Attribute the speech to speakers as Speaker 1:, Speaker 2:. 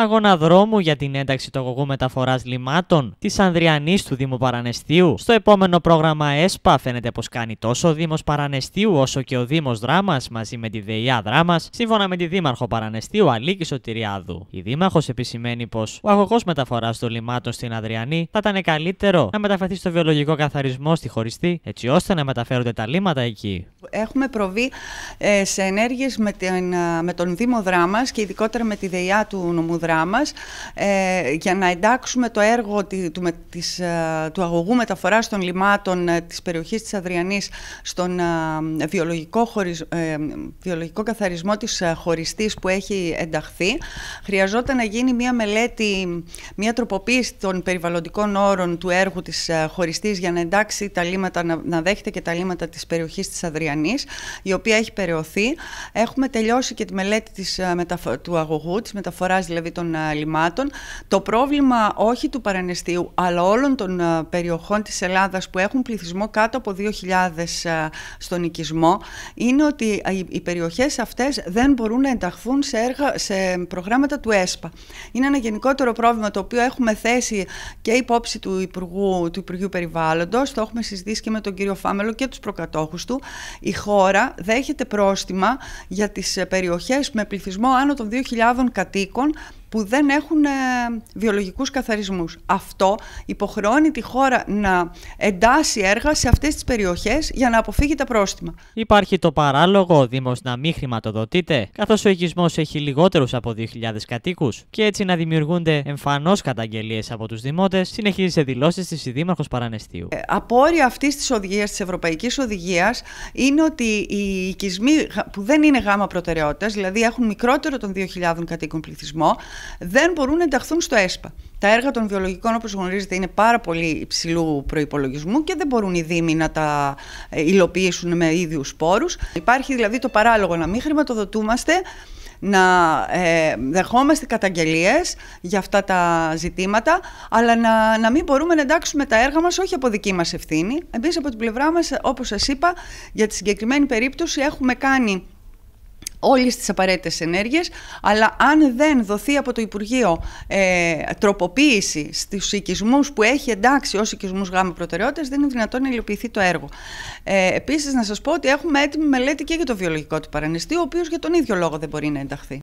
Speaker 1: αγώνα δρόμου για την ένταξη του αγωγού μεταφοράς λιμάτων της Ανδριανής του Δήμου Παρανεστίου. Στο επόμενο πρόγραμμα ΕΣΠΑ φαίνεται πως κάνει τόσο ο Δήμο Παρανεστίου όσο και ο Δήμος Δράμας μαζί με τη ΔΕΙΑ Δράμα, σύμφωνα με τη Δήμαρχο Παρανεστίου Αλίκη Σωτηριάδου. Η Δήμαρχος επισημαίνει πως ο αγωγός μεταφοράς των λιμάτων στην Ανδριανή θα ήταν καλύτερο να μεταφερθεί στο βιολογικό καθαρισμό στη χωριστή, έτσι ώστε να μεταφέρονται τα λίματα εκεί.
Speaker 2: Έχουμε προβεί ε, σε ενέργειες με, ε, με τον Δήμο Δράμας και ειδικότερα με τη ΔΕΙΑ του νομού ε, για να εντάξουμε το έργο του, με, της, ε, του αγωγού μεταφοράς των λιμάτων ε, της περιοχής της Αδριανής στον βιολογικό, καθαρισμό της χωριστής που έχει ενταχθεί. Χρειαζόταν να γίνει μια μελέτη, μια τροποποίηση των περιβαλλοντικών όρων του έργου της χωριστής για να εντάξει τα λίματα, να, δέχεται και τα λίματα της περιοχής της Αδριανής, η οποία έχει περαιωθεί. Έχουμε τελειώσει και τη μελέτη της, του αγωγού, της μεταφοράς δηλαδή των ε, λιμάτων. Το πρόβλημα όχι του Παρανεστίου, αλλά όλων των ε, περιοχών της Ελλάδας που έχουν πληθυσμό κάτω από 2.000 ε, στον οικισμό, είναι ότι οι περιοχές αυτές δεν μπορούν να ενταχθούν σε, έργα, σε προγράμματα του ΕΣΠΑ. Είναι ένα γενικότερο πρόβλημα το οποίο έχουμε θέσει και υπόψη του Υπουργού, του Υπουργείου Περιβάλλοντος, το έχουμε συζητήσει και με τον κύριο Φάμελο και τους προκατόχους του. Η χώρα δέχεται πρόστιμα για τις περιοχές με πληθυσμό άνω των 2.000 κατοίκων που δεν έχουν ε, βιολογικούς καθαρισμούς. Αυτό υποχρεώνει τη χώρα να εντάσει έργα σε αυτές τις περιοχές για να αποφύγει τα πρόστιμα.
Speaker 1: Υπάρχει το παράλογο ο Δήμος να μην χρηματοδοτείται, καθώς ο οικισμός έχει λιγότερους από 2.000 κατοίκους και έτσι να δημιουργούνται εμφανώς καταγγελίες από τους δημότες, συνεχίζει σε δηλώσεις της η Δήμαρχος Παρανεστίου. Ε,
Speaker 2: απόρρια αυτής της οδηγίας, της Ευρωπαϊκής Οδηγίας, είναι ότι οι οικισμοί που δεν είναι γάμα προτεραιότητας, δηλαδή έχουν μικρότερο των 2.000 κατοίκων πληθυσμό, δεν μπορούν να ενταχθούν στο ΕΣΠΑ. Τα έργα των βιολογικών, όπως γνωρίζετε, είναι πάρα πολύ υψηλού προϋπολογισμού και δεν μπορούν οι Δήμοι να τα ε, υλοποιήσουν με ίδιους πόρους. Υπάρχει δηλαδή το παράλογο να μην χρηματοδοτούμαστε να ε, δεχόμαστε καταγγελίες για αυτά τα ζητήματα, αλλά να, να μην μπορούμε να εντάξουμε τα έργα μας όχι από δική μας ευθύνη. Εμείς από την πλευρά μας, όπως σας είπα, για τη συγκεκριμένη περίπτωση έχουμε κάνει όλες τις απαραίτητες ενέργειες, αλλά αν δεν δοθεί από το Υπουργείο ε, τροποποίηση στους οικισμούς που έχει εντάξει ως οικισμούς γάμου προτεραιότητας, δεν είναι δυνατόν να υλοποιηθεί το έργο. Ε, Επίσης, να σας πω ότι έχουμε έτοιμη μελέτη και για το βιολογικό του παρανιστή, ο οποίος για τον ίδιο λόγο δεν μπορεί να ενταχθεί.